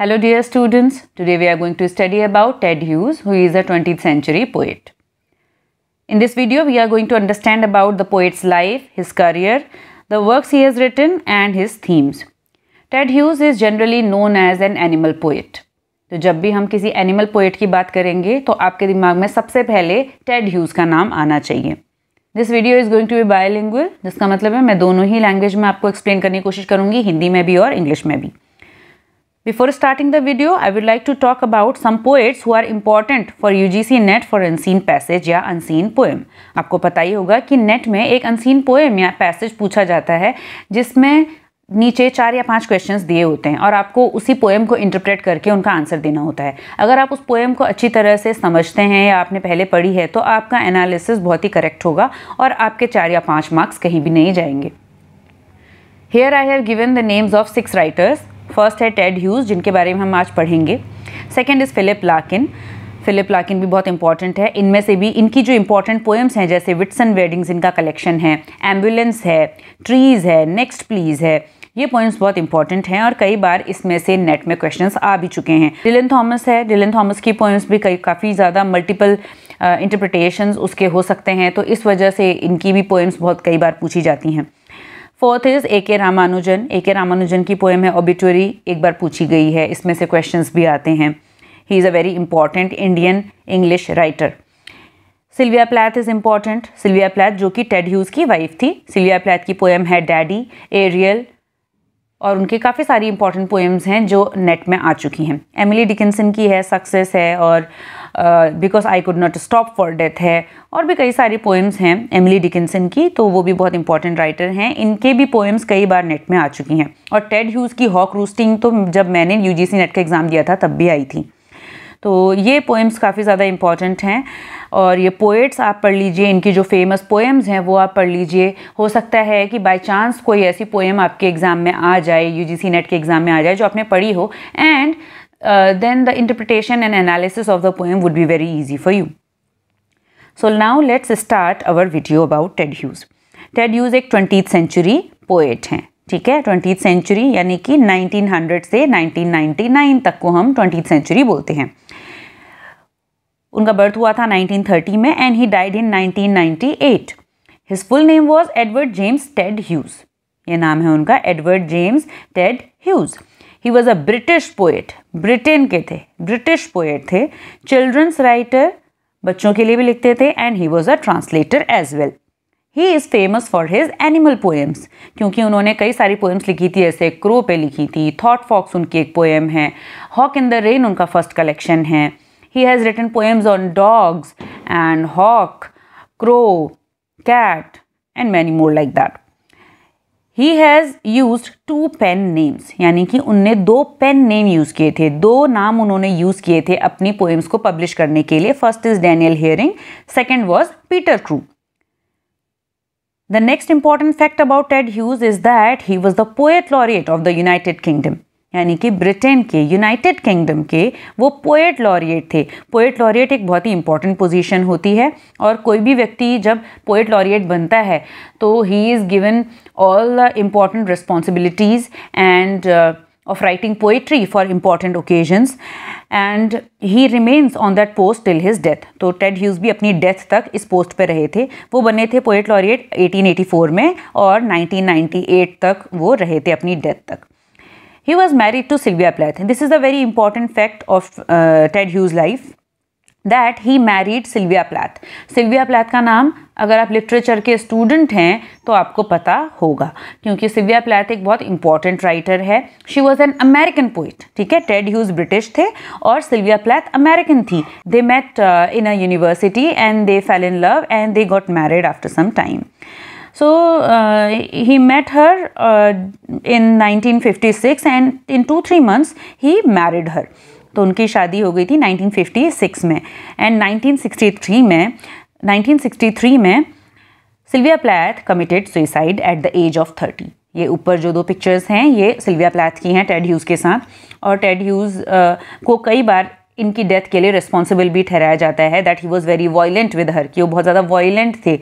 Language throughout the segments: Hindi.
Hello dear students, today we are going to study about Ted Hughes who is a 20th century poet. In this video we are going to understand about the poet's life, his career, the works he has written and his themes. Ted Hughes is generally known as an animal poet. तो जब भी हम किसी एनिमल पोइट की बात करेंगे तो आपके दिमाग में सबसे पहले टेड ह्यूज़ का नाम आना चाहिए this video is going to be bilingual जिसका मतलब है मैं दोनों ही लैंग्वेज में आपको एक्सप्लेन करने की कोशिश करूँगी हिंदी में भी और इंग्लिश में भी Before starting the video, I would like to talk about some poets who are important for UGC NET for unseen passage या unseen poem. आपको पता ही होगा कि नेट में एक unseen poem या passage पूछा जाता है जिसमें नीचे चार या पांच क्वेश्चंस दिए होते हैं और आपको उसी पोएम को इंटरप्रेट करके उनका आंसर देना होता है अगर आप उस पोएम को अच्छी तरह से समझते हैं या आपने पहले पढ़ी है तो आपका एनालिसिस बहुत ही करेक्ट होगा और आपके चार या पांच मार्क्स कहीं भी नहीं जाएंगे here I have given the names of six writers first है टेड ह्यूज जिनके बारे में हम आज पढ़ेंगे second is Philip Larkin Philip Larkin भी बहुत इंपॉर्टेंट है इनमें से भी इनकी जो इंपॉर्टेंट पोएम्स हैं जैसे विट्सन वेडिंग्स इनका कलेक्शन है एम्बुलेंस है ट्रीज़ है नेक्स्ट प्लीज़ है ये पॉइंट्स बहुत इंपॉर्टेंट हैं और कई बार इसमें से नेट में क्वेश्चंस आ भी चुके हैं डिलन थॉमस है डिलन थॉमस की पोइम्स भी कई काफ़ी ज़्यादा मल्टीपल इंटरप्रिटेशंस उसके हो सकते हैं तो इस वजह से इनकी भी पोइम्स बहुत कई बार पूछी जाती हैं फोर्थ इज ए के रामानुजन ए के रामानुजन की पोएम है ऑबिटोरी एक बार पूछी गई है इसमें से क्वेश्चन भी आते हैं he is a very important Indian English writer Sylvia Plath is important Sylvia Plath जो कि टेड ह्यूज़ की वाइफ थी सिल्विया प्लैथ की पोएम है डैडी एरियल और उनके काफ़ी सारी इंपॉर्टेंट पोएम्स हैं जो नेट में आ चुकी हैं एमिली डिकिनसन की है सक्सेस है और because I could not stop for death है और भी कई सारी पोएम्स हैं एमिली डिकिनसन की तो वो भी बहुत इंपॉर्टेंट राइटर हैं इनके भी पोएम्स कई बार नेट में आ चुकी हैं और टेड ह्यूज़ की हॉक रूस्टिंग तो जब मैंने यू नेट का एग्ज़ाम दिया था तब भी आई थी तो ये पोएम्स काफ़ी ज़्यादा इम्पॉर्टेंट हैं और ये पोएट्स आप पढ़ लीजिए इनकी जो फेमस पोएम्स हैं वो आप पढ़ लीजिए हो सकता है कि बाय चांस कोई ऐसी पोएम आपके एग्ज़ाम में आ जाए यूजीसी नेट के एग्ज़ाम में आ जाए जो आपने पढ़ी हो and then the interpretation and analysis of the poem would be very easy for you so now let's start our video about Ted Hughes Ted Hughes एक ट्वेंटी सेंचुरी पोएट हैं ठीक है ट्वेंटी सेंचुरी यानी कि 1900 से 1999 तक को हम ट्वेंटी सेंचुरी बोलते हैं उनका बर्थ हुआ था 1930 में and he died in 1998 his full name was Edward James Ted Hughes ये नाम है उनका Edward James Ted Hughes he was a British poet Britain के थे ब्रिटिश पोएट थे चिल्ड्रंस राइटर बच्चों के लिए भी लिखते थे and he was a translator as well he is famous for his animal poems क्योंकि उन्होंने कई सारी पोएम्स लिखी थी जैसे क्रो पे लिखी थी थॉट फॉक्स उनकी एक पोएम है हॉक इन द रेन उनका फर्स्ट कलेक्शन है He has written poems on dogs and hawk, crow, cat, and many more like that. He has use two pen names यानी कि उनने दो पेन नेम यूज़ किए थे दो नाम उन्होंने यूज़ किए थे अपनी पोएम्स को पब्लिश करने के लिए first is Daniel Hearing second was Peter Crew the next important fact about Ted Hughes is that he was the poet laureate of the United Kingdom यानी कि ब्रिटेन के यूनाइटेड किंगडम के वो पोएट लॉरिएट थे पोएट लॉरिएट एक बहुत ही इंपॉर्टेंट पोजीशन होती है और कोई भी व्यक्ति जब पोएट लॉरिएट बनता है तो he is given all the important responsibilities and of writing poetry for important occasions and he remains on that post till his death तो टेड ह्यूज भी अपनी डेथ तक इस पोस्ट पर रहे थे वो बने थे पोएट लॉरिएट 1884 में और 1998 तक वो रहे थे अपनी डेथ तक He was married to Sylvia Plath. This is a very important fact of uh, Ted Hughes' life. That he married Sylvia plath Sylvia plath का नाम अगर आप लिटरेचर के स्टूडेंट हैं तो आपको पता होगा क्योंकि सिल्विया प्लेथ एक बहुत इंपॉर्टेंट राइटर है she was an American poet ठीक है टेड ह्यूज ब्रिटिश थे और सिल्विया प्लेथ अमेरिकन थी they met in a university and they fell in love and they got married after some time So uh, he met her uh, in 1956 and in 2 3 months he married her. तो उनकी शादी हो गई थी 1956 में एंड 1963 में 1963 में Sylvia Plath committed suicide at the age of 30 ये ऊपर जो दो पिक्चर्स हैं ये सिल्विया प्लैथ की हैं टेड ह्यूज़ के साथ और टेड ह्यूज़ uh, को कई बार इनकी डेथ के लिए रिस्पॉन्सिबल भी ठहराया जाता है that he was very violent with her कि वो बहुत ज़्यादा वॉयलेंट थे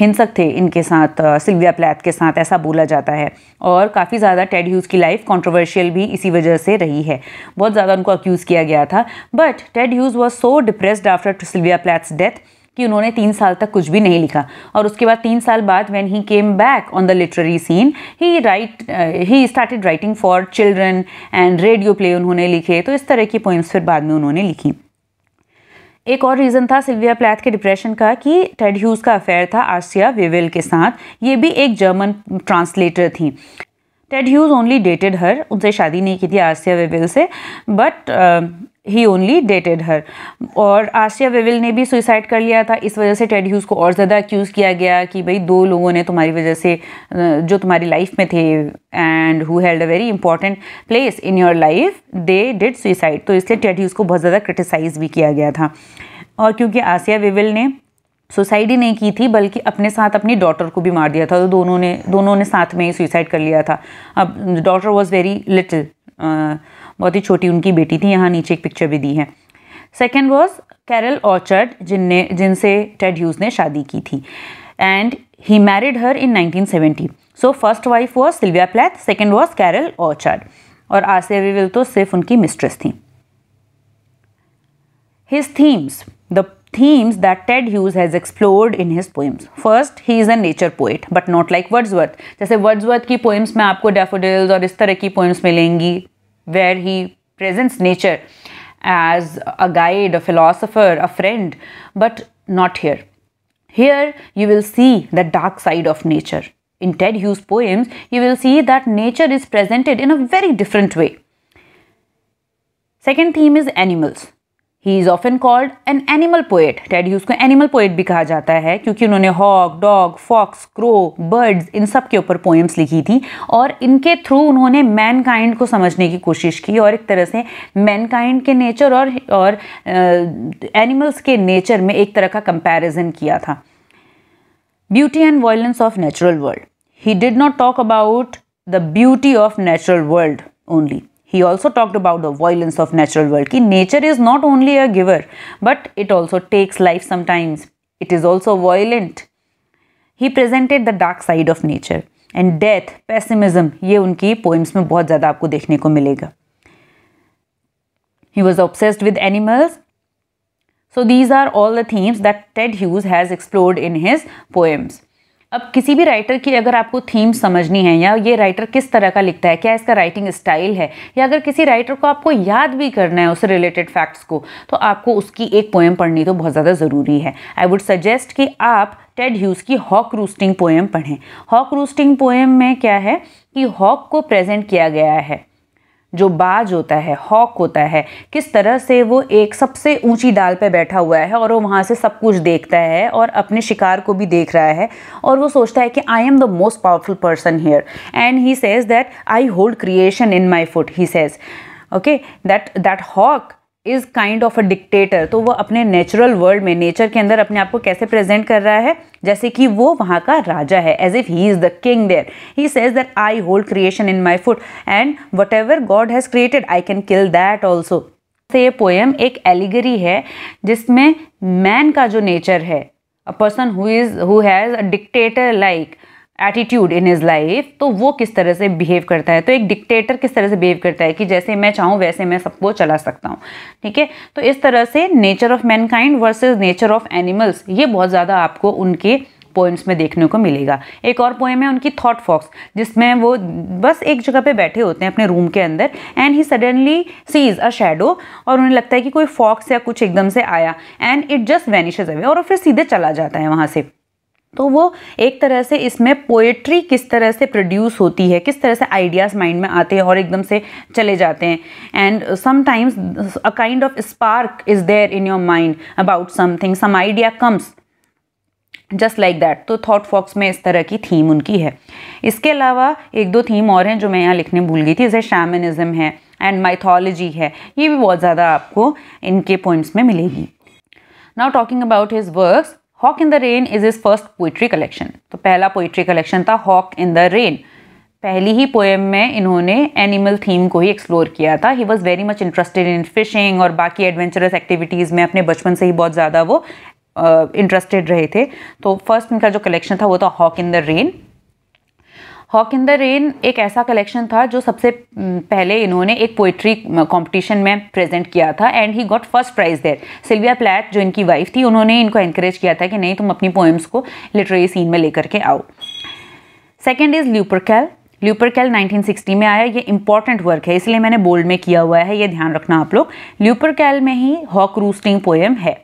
हिंसक थे इनके साथ सिल्विया प्लैथ के साथ ऐसा बोला जाता है और काफ़ी ज़्यादा टेड ह्यूज़ की लाइफ कंट्रोवर्शियल भी इसी वजह से रही है बहुत ज़्यादा उनको अक्यूज़ किया गया था but Ted Hughes was so depressed after Sylvia Plath's death कि उन्होंने तीन साल तक कुछ भी नहीं लिखा और उसके बाद तीन साल बाद when he came back on the literary scene he write he started writing for children and radio play उन्होंने लिखे तो इस तरह की पोइम्स फिर बाद में उन्होंने लिखी एक और रीज़न था सिल्विया प्लैथ के डिप्रेशन का कि टेड ह्यूज़ का अफेयर था आसिया वेवेल के साथ ये भी एक जर्मन ट्रांसलेटर थी Ted Hughes only dated her उनसे शादी नहीं की थी आसिया वेवेल से but he only dated her और आसिया वेविल ने भी सुइसाइड कर लिया था इस वजह से टेड ह्यूज को और ज़्यादा एक्यूज़ किया गया कि भाई दो लोगों ने तुम्हारी वजह से जो तुम्हारी लाइफ में थे and who held a very important place in your life they did suicide तो इसलिए टेड ह्यूज को बहुत ज़्यादा क्रिटिसाइज़ भी किया गया था और क्योंकि आसिया वेविल ने सुसाइड ही नहीं की थी बल्कि अपने साथ अपनी डॉटर को भी मार दिया था तो दोनों ने दोनों ने साथ में ही सुइसाइड कर लिया था अब डॉटर वॉज़ वेरी लिटिल बहुत ही छोटी उनकी बेटी थी यहाँ नीचे एक पिक्चर भी दी है सेकेंड वॉज कैरल ऑर्चर्ड जिनने जिनसे टेड ह्यूज ने शादी की थी and he married her in 1970 so first wife was Sylvia Plath second was Carol Orchard और आसिया विविल तो सिर्फ उनकी मिस्ट्रेस थी his themes the themes that Ted Hughes has explored in his poems. First, he is a nature poet, but not like Wordsworth. जैसे Wordsworth की poems में आपको daffodils और इस तरह की poems मिलेंगी where he presents nature as a guide, a philosopher, a friend, but not here. Here, you will see the dark side of nature. In Ted Hughes' poems, you will see that nature is presented in a very different way. Second theme is animals. He is often called an animal poet Ted उसको को एनिमल पोएट भी कहा जाता है क्योंकि उन्होंने hawk dog fox crow birds इन सब के ऊपर पोएम्स लिखी थी और इनके थ्रू उन्होंने मैनकाइंड को समझने की कोशिश की और एक तरह से मैनकाइंड के नेचर और और एनिमल्स uh, के नेचर में एक तरह का कंपैरिजन किया था beauty and violence of natural world he did not talk about the beauty of natural world only He also talked about the violence of natural world. Ki nature is not only a giver, but it also takes life sometimes. It is also violent. He presented the dark side of nature. And death, pessimism, ye unki poems mein bahut zyada aapko dekhne He was obsessed with animals. So these are all the themes that Ted Hughes has explored in his poems. अब किसी भी राइटर की अगर आपको थीम समझनी है या ये राइटर किस तरह का लिखता है क्या इसका राइटिंग स्टाइल है या अगर किसी राइटर को आपको याद भी करना है उससे रिलेटेड फैक्ट्स को तो आपको उसकी एक पोएम पढ़नी तो बहुत ज़्यादा ज़रूरी है आई वुड सजेस्ट कि आप टेड ह्यूज़ की हॉक रूस्टिंग पोएम पढ़ें हॉक रूस्टिंग पोएम में क्या है कि हॉक को प्रेजेंट किया गया है जो बाज होता है हॉक होता है किस तरह से वो एक सबसे ऊंची डाल पे बैठा हुआ है और वो वहाँ से सब कुछ देखता है और अपने शिकार को भी देख रहा है और वो सोचता है कि I am the most powerful person here and he says that I hold creation in my foot he says okay that that hawk is kind of a dictator तो वो अपने नेचुरल वर्ल्ड में नेचर के अंदर अपने आप को कैसे प्रेजेंट कर रहा है जैसे कि वो वहाँ का राजा है as if he is the king there he says that I hold creation in my foot and whatever God has created I can kill that also तो ये पोएम एक एलिगरी है जिसमें मैन का जो नेचर है a person who is who has a dictator like attitude in his life तो वो किस तरह से बिहेव करता है तो एक डिक्टेटर किस तरह से बिहेव करता है कि जैसे मैं चाहूँ वैसे मैं सबको चला सकता हूँ ठीक है तो इस तरह से nature of mankind versus nature of animals ये बहुत ज़्यादा आपको उनके पोइम्स में देखने को मिलेगा एक और पोएम है उनकी थॉट फॉक्स जिसमें वो बस एक जगह पे बैठे होते हैं अपने रूम के अंदर and he suddenly sees a shadow और उन्हें लगता है कि कोई फॉक्स या कुछ एकदम से आया and it just vanishes away और फिर सीधे चला जाता है वहाँ से तो वो एक तरह से इसमें पोएट्री किस तरह से प्रोड्यूस होती है किस तरह से आइडियाज़ माइंड में आते हैं और एकदम से चले जाते हैं and sometimes a kind of spark is there in your mind about something some idea comes just like that तो थॉट फॉक्स में इस तरह की थीम उनकी है इसके अलावा एक दो थीम और हैं जो मैं यहाँ लिखने भूल गई थी जैसे शैमनिज़म है एंड माइथोलॉजी है ये भी बहुत ज़्यादा आपको इनके पॉइंट्स में मिलेगी now talking about his works hawk in the rain is is first poetry collection तो पहला पोइट्री कलेक्शन था हॉक इन द रेन पहली ही पोएम में इन्होंने एनिमल थीम को ही एक्सप्लोर किया था he was very much interested in fishing और बाकी एडवेंचरस एक्टिविटीज़ में अपने बचपन से ही बहुत ज़्यादा वो इंटरेस्टेड uh, रहे थे तो फर्स्ट इनका जो कलेक्शन था वो था hawk in the rain hawk in the rain एक ऐसा कलेक्शन था जो सबसे पहले इन्होंने एक पोइट्री कंपटीशन में प्रेजेंट किया था and he got first prize there Sylvia Plath जो इनकी वाइफ थी उन्होंने इनको इनक्रेज किया था कि नहीं तुम अपनी पोएम्स को लिटरेरी सीन में लेकर के आओ सेकेंड इज़ ल्यूपरकैल ल्यूपरकैल 1960 में आया ये इंपॉर्टेंट वर्क है इसलिए मैंने बोल्ड में किया हुआ है ये ध्यान रखना आप लोग ल्यूपरकैल में ही हॉक रूस्टिंग पोएम है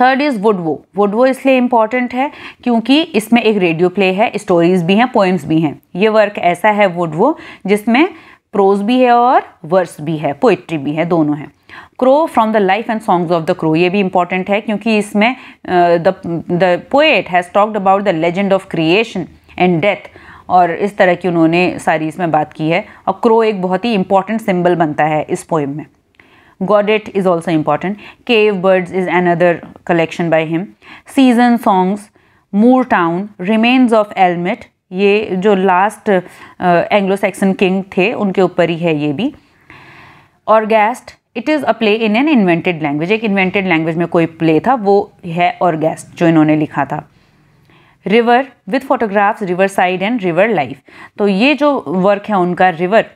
थर्ड इज़ वुडवो वुडवो इसलिए इम्पॉर्टेंट है क्योंकि इसमें एक रेडियो प्ले है स्टोरीज भी हैं पोइम्स भी हैं ये वर्क ऐसा है वुडवो जिसमें प्रोज भी है और वर्स भी है पोइट्री भी है दोनों हैं crow from the life and songs of the crow ये भी इंपॉर्टेंट है क्योंकि इसमें the the poet has talked about the legend of creation and death और इस तरह की उन्होंने सारी इसमें बात की है और क्रो एक बहुत ही इंपॉर्टेंट सिंबल बनता है इस पोएम में Godet is also important. Cave Birds is another collection by him. Season Songs, Moor Town, Remains of Elmet, ये जो लास्ट एंग्लो सैक्सन किंग थे उनके ऊपर ही है ये भी Orghast it is a play in an invented language एक इन्वेंटेड लैंग्वेज में कोई प्ले था वो है ऑर्गेस्ट जो इन्होंने लिखा था river with photographs river side and river life तो ये जो वर्क है उनका रिवर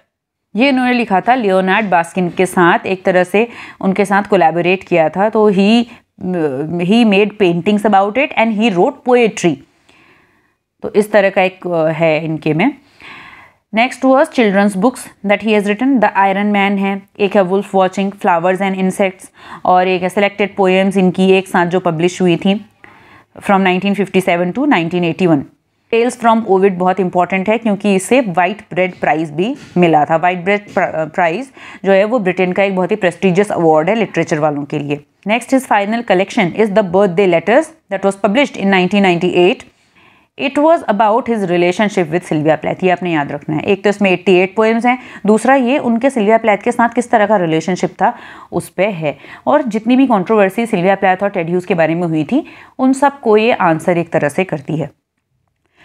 ये इन्होंने लिखा था लियोनार्ड बास्किन के साथ एक तरह से उनके साथ कोलैबोरेट किया था तो he he made paintings about it and he wrote poetry तो इस तरह का एक है इनके में next was children's books that he has written the iron man है एक है wolf watching flowers and insects और एक है सेलेक्टेड पोएम्स इनकी एक साथ जो पब्लिश हुई थी from 1957 to 1981 tales from Ovid बहुत इंपॉर्टेंट है क्योंकि इसे वाइट ब्रेड प्राइज़ भी मिला था वाइट ब्रेड प्राइज़ जो है वो ब्रिटेन का एक बहुत ही प्रेस्टिजियस अवार्ड है लिटरेचर वालों के लिए next is final collection is the birthday letters that was published in 1998 it was about his relationship with Sylvia Plath ये आपने याद रखना है एक तो इसमें 88 एट पोएम्स हैं दूसरा ये उनके सिल्विया प्लेथ के साथ किस तरह का रिलेशनशिप था उस पर है और जितनी भी कॉन्ट्रोवर्सी सिल्विया प्लेथ और टेड्यूज़ के बारे में हुई थी उन सबको ये आंसर एक तरह से करती है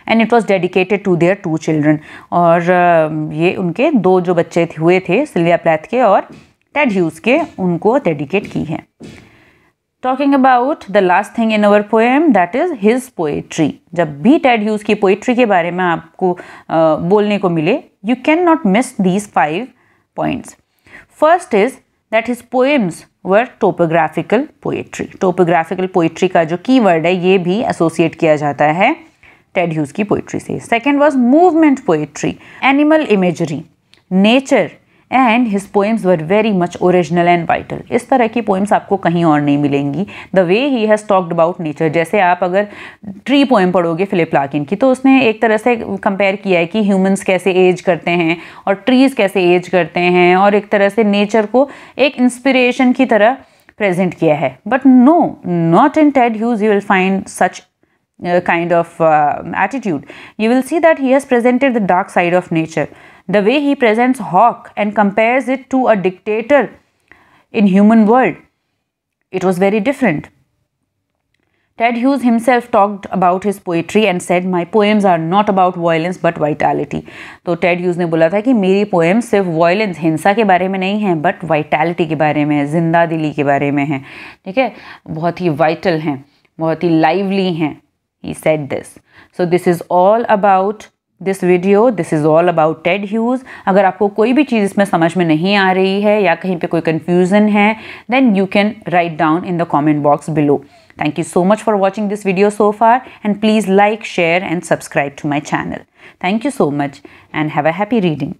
and it was dedicated to their two children और um, ये उनके दो जो बच्चे हुए थे सिल्विया प्लेथ के और टेड ह्यूज के उनको डेडिकेट की है talking about the last thing in our poem that is his poetry जब भी टेड ह्यूज की पोएट्री के बारे में आपको आ, uh, बोलने को मिले you can not miss these five points first is that his poems were topographical poetry topographical poetry का जो की वर्ड है ये भी एसोसिएट किया जाता है टेड ह्यूज की पोइट्री से second was movement poetry animal imagery nature and his poems were very much original and vital इस तरह की पोइम्स आपको कहीं और नहीं मिलेंगी the way he has talked about nature जैसे आप अगर ट्री पोएम पढ़ोगे फिलिप लाकिन की तो उसने एक तरह से कंपेयर किया है कि ह्यूमन्स कैसे एज करते हैं और ट्रीज़ कैसे एज करते हैं और एक तरह से नेचर को एक इंस्पिरेशन की तरह प्रेजेंट किया है but no not in Ted Hughes you will find such uh, kind of uh, attitude. You will see that he has presented the dark side of nature. The way he presents Hawk and compares it to a dictator in human world, it was very different. Ted Hughes himself talked about his poetry and said, My poems are not about violence but vitality. so ted hughes ne bola tha ki meri poems sirf violence hinsa ke bare mein nahi hain but vitality ke bare mein है जिंदा दिली के बारे में है ठीक है बहुत ही वाइटल हैं बहुत ही लाइवली हैं he said this. So this is all about this video this is all about Ted Hughes अगर आपको कोई भी चीज़ इसमें समझ में नहीं आ रही है या कहीं पे कोई कन्फ्यूज़न है then you can write down in the comment box below thank you so much for watching this video so far and please like share and subscribe to my channel thank you so much and have a happy reading